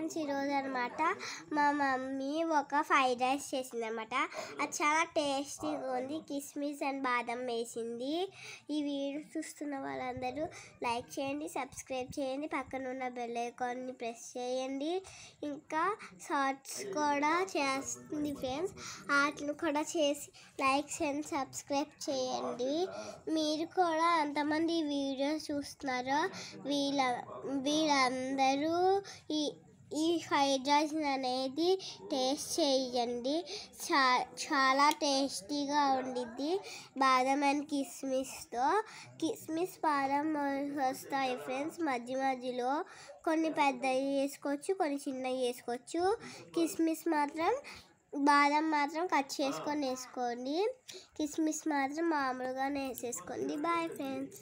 friends ఈరోజు అనమాట మా మమ్మీ ఒక ఫ్రైడ్ రైస్ చేసింది అనమాట అది చాలా టేస్టీగా ఉంది కిస్మిస్ అండ్ బాదం వేసింది ఈ వీడియో చూస్తున్న వాళ్ళందరూ లైక్ చేయండి సబ్స్క్రైబ్ చేయండి పక్కన ఉన్న బెల్ ఐకాన్ని ప్రెస్ చేయండి ఇంకా షార్ట్స్ కూడా చేస్తుంది ఫ్రెండ్స్ వాటిని కూడా చేసి లైక్స్ అండ్ సబ్స్క్రైబ్ చేయండి మీరు కూడా అంతమంది వీడియో చూస్తున్నారో వీళ్ళ వీళ్ళందరూ ఈ ఈ ఫ్రైడ్ రైస్ అనేది టేస్ట్ చేయండి చా చాలా టేస్టీగా ఉండిద్ది బాదం అండ్ కిస్మిస్తో కిస్మిస్ పారం వస్తాయి ఫ్రెండ్స్ మధ్య మధ్యలో కొన్ని పెద్దవి వేసుకోవచ్చు కొన్ని చిన్నవి వేసుకోవచ్చు కిస్మిస్ మాత్రం బాదం మాత్రం కట్ చేసుకొని వేసుకోండి కిస్మిస్ మాత్రం మామూలుగానే వేసేసుకోండి బాయ్ ఫ్రెండ్స్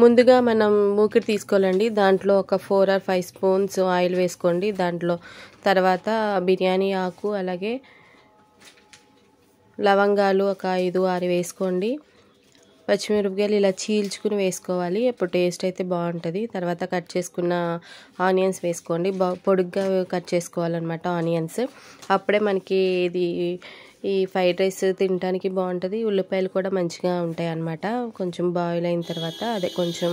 ముందుగా మనం మూకిడి తీసుకోవాలండి దాంట్లో ఒక four or five spoons oil వేసుకోండి దాంట్లో తర్వాత బిర్యానీ ఆకు అలాగే లవంగాలు ఒక ఐదు ఆరు వేసుకోండి పచ్చిమిరపకాయలు ఇలా చీల్చుకుని వేసుకోవాలి అప్పుడు టేస్ట్ అయితే బాగుంటుంది తర్వాత కట్ చేసుకున్న ఆనియన్స్ వేసుకోండి పొడుగ్గా కట్ చేసుకోవాలన్నమాట ఆనియన్స్ అప్పుడే మనకి ఇది ఈ ఫ్రైడ్ రైస్ తినడానికి బాగుంటుంది ఉల్లిపాయలు కూడా మంచిగా ఉంటాయి అన్నమాట కొంచెం బాయిల్ అయిన తర్వాత అదే కొంచెం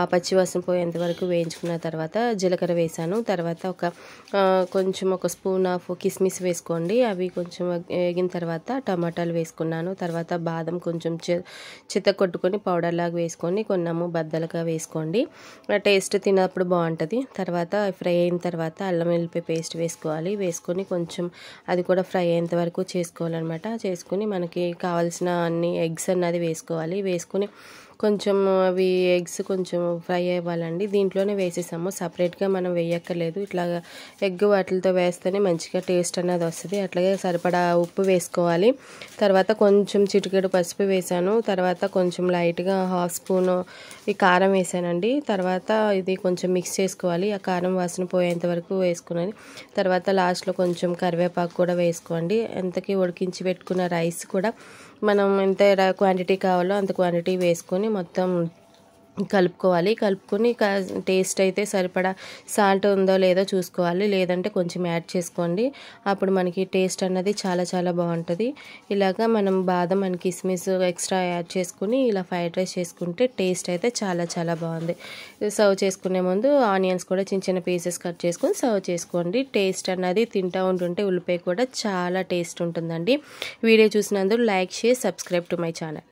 ఆ పచ్చివాసం పోయేంత వరకు వేయించుకున్న తర్వాత జీలకర్ర వేసాను తర్వాత ఒక కొంచెం ఒక స్పూన్ ఆఫ్ కిస్మిస్ వేసుకోండి అవి కొంచెం వేగిన తర్వాత టమాటాలు వేసుకున్నాను తర్వాత బాదం కొంచెం చిత్త కొట్టుకొని పౌడర్ లాగా వేసుకొని కొన్నాము బద్దలుగా వేసుకోండి టేస్ట్ తిన్నప్పుడు బాగుంటుంది తర్వాత ఫ్రై అయిన తర్వాత అల్లం వెల్లిపాయ పేస్ట్ వేసుకోవాలి వేసుకొని కొంచెం అది కూడా ఫ్రై అయ్యేంత వరకు చేసుకో చేసుకోవాలన్నమాట చేసుకుని మనకి కావాల్సిన అన్ని ఎగ్స్ అన్నది వేసుకోవాలి వేసుకుని కొంచెం అవి ఎగ్స్ కొంచెం ఫ్రై అవ్వాలండి దీంట్లోనే వేసేసాము సపరేట్గా మనం వేయక్కర్లేదు ఇట్లా ఎగ్ వాటితో వేస్తేనే మంచిగా టేస్ట్ అనేది వస్తుంది అట్లాగే సరిపడా ఉప్పు వేసుకోవాలి తర్వాత కొంచెం చిటికెడు పసుపు వేసాను తర్వాత కొంచెం లైట్గా హాఫ్ స్పూన్ ఈ కారం వేసానండి తర్వాత ఇది కొంచెం మిక్స్ చేసుకోవాలి ఆ కారం వాసన పోయేంత వరకు వేసుకున్నది తర్వాత లాస్ట్లో కొంచెం కరివేపాకు కూడా వేసుకోండి ఎంతకీ ఉడికించి పెట్టుకున్న రైస్ కూడా మనం ఎంత క్వాంటిటీ కావాలో అంత క్వాంటిటీ వేసుకొని మొత్తం కలుపుకోవాలి కలుపుకొని టేస్ట్ అయితే సరిపడా సాల్ట్ ఉందో లేదో చూసుకోవాలి లేదంటే కొంచెం యాడ్ చేసుకోండి అప్పుడు మనకి టేస్ట్ అన్నది చాలా చాలా బాగుంటుంది ఇలాగ మనం బాదం మన కిస్మిస్ ఎక్స్ట్రా యాడ్ చేసుకుని ఇలా ఫ్రైడ్ రైస్ చేసుకుంటే టేస్ట్ అయితే చాలా చాలా బాగుంది సర్వ్ చేసుకునే ముందు ఆనియన్స్ కూడా చిన్న చిన్న పీసెస్ కట్ చేసుకొని సర్వ్ చేసుకోండి టేస్ట్ అన్నది తింటూ ఉంటుంటే ఉల్లిపాయ కూడా చాలా టేస్ట్ ఉంటుందండి వీడియో చూసినందుకు like share subscribe to my channel